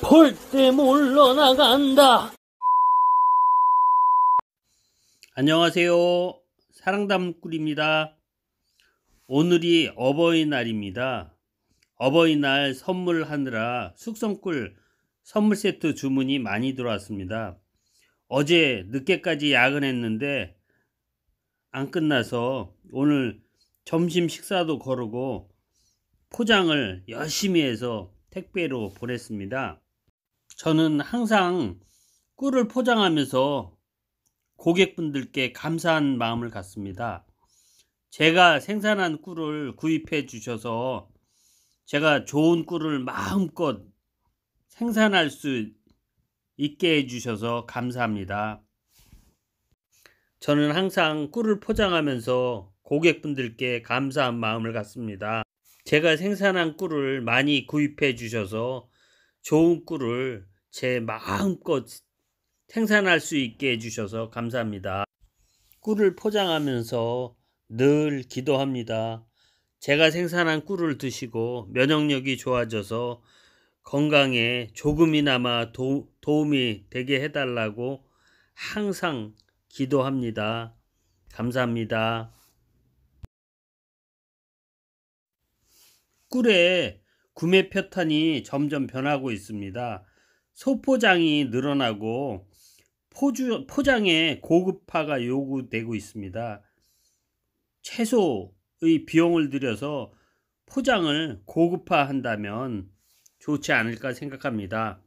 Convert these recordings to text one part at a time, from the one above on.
벌떼 물러나간다. 안녕하세요. 사랑담꿀입니다. 오늘이 어버이날입니다. 어버이날 선물하느라 숙성꿀 선물 세트 주문이 많이 들어왔습니다. 어제 늦게까지 야근했는데 안 끝나서 오늘 점심 식사도 거르고 포장을 열심히 해서 택배로 보냈습니다. 저는 항상 꿀을 포장하면서 고객분들께 감사한 마음을 갖습니다. 제가 생산한 꿀을 구입해 주셔서 제가 좋은 꿀을 마음껏 생산할 수 있게 해주셔서 감사합니다. 저는 항상 꿀을 포장하면서 고객분들께 감사한 마음을 갖습니다. 제가 생산한 꿀을 많이 구입해 주셔서 좋은 꿀을 제 마음껏 생산할 수 있게 해주셔서 감사합니다. 꿀을 포장하면서 늘 기도합니다. 제가 생산한 꿀을 드시고 면역력이 좋아져서 건강에 조금이나마 도, 도움이 되게 해달라고 항상 기도합니다. 감사합니다. 꿀에 구매 패턴이 점점 변하고 있습니다. 소포장이 늘어나고 포주, 포장의 고급화가 요구되고 있습니다. 최소의 비용을 들여서 포장을 고급화한다면 좋지 않을까 생각합니다.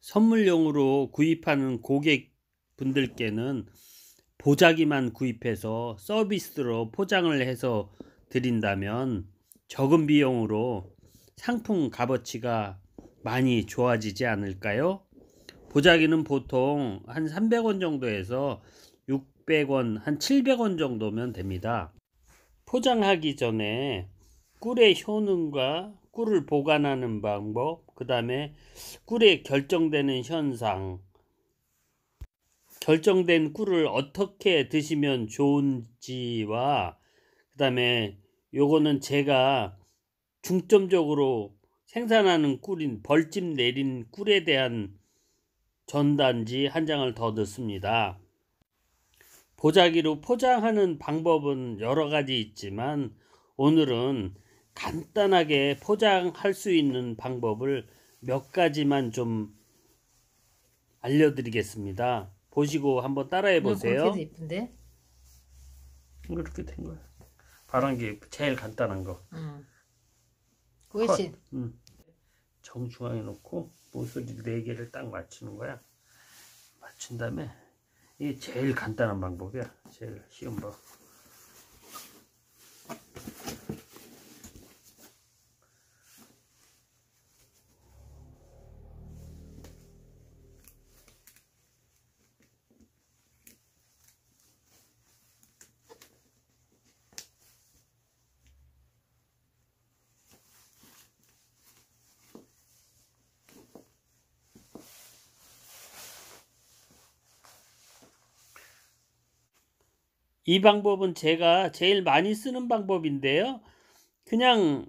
선물용으로 구입하는 고객분들께는 보자기만 구입해서 서비스로 포장을 해서 드린다면 적은 비용으로 상품 값어치가 많이 좋아지지 않을까요? 보자기는 보통 한 300원 정도에서 600원, 한 700원 정도면 됩니다. 포장하기 전에 꿀의 효능과 꿀을 보관하는 방법, 그 다음에 꿀에 결정되는 현상, 결정된 꿀을 어떻게 드시면 좋은지와 그 다음에 요거는 제가 중점적으로 생산하는 꿀인 벌집 내린 꿀에 대한 전단지 한 장을 더 넣습니다. 보자기로 포장하는 방법은 여러 가지 있지만 오늘은 간단하게 포장할 수 있는 방법을 몇 가지만 좀 알려드리겠습니다. 보시고 한번 따라해 보세요. 이쁜데? 이렇게 된 거야. 바란게 제일 간단한 거. 음. 외신. 음. 정중앙에 놓고 모서리 네 개를 딱 맞추는 거야. 맞춘 다음에 이게 제일 간단한 방법이야. 제일 쉬운 방 법. 이 방법은 제가 제일 많이 쓰는 방법인데요. 그냥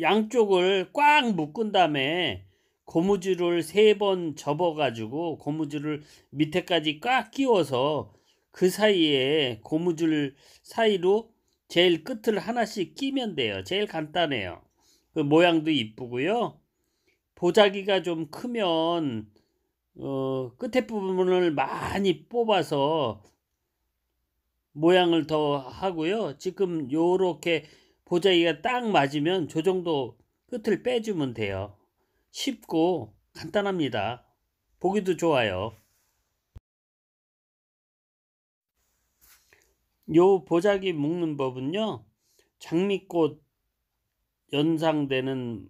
양쪽을 꽉 묶은 다음에 고무줄을 세 번 접어가지고 고무줄을 밑에까지 꽉 끼워서 그 사이에 고무줄 사이로 제일 끝을 하나씩 끼면 돼요. 제일 간단해요. 그 모양도 이쁘고요. 보자기가 좀 크면 어, 끝에 부분을 많이 뽑아서 모양을 더 하고요. 지금 요렇게 보자기가 딱 맞으면 저 정도 끝을 빼주면 돼요. 쉽고 간단합니다. 보기도 좋아요. 요 보자기 묶는 법은요. 장미꽃 연상되는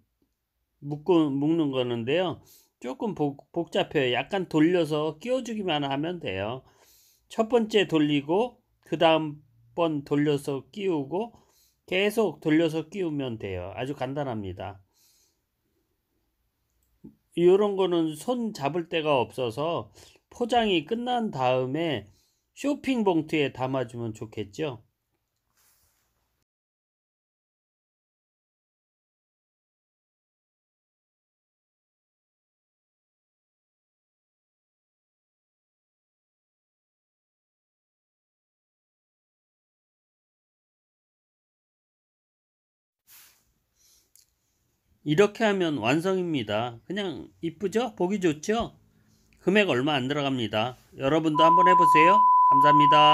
묶고, 묶는 거는데요. 조금 복, 복잡해요. 약간 돌려서 끼워주기만 하면 돼요. 첫 번째 돌리고 그 다음 번 돌려서 끼우고 계속 돌려서 끼우면 돼요. 아주 간단합니다. 이런 거는 손 잡을 데가 없어서 포장이 끝난 다음에 쇼핑 봉투에 담아주면 좋겠죠. 이렇게 하면 완성입니다. 그냥 이쁘죠? 보기 좋죠? 금액 얼마 안 들어갑니다. 여러분도 한번 해보세요. 감사합니다.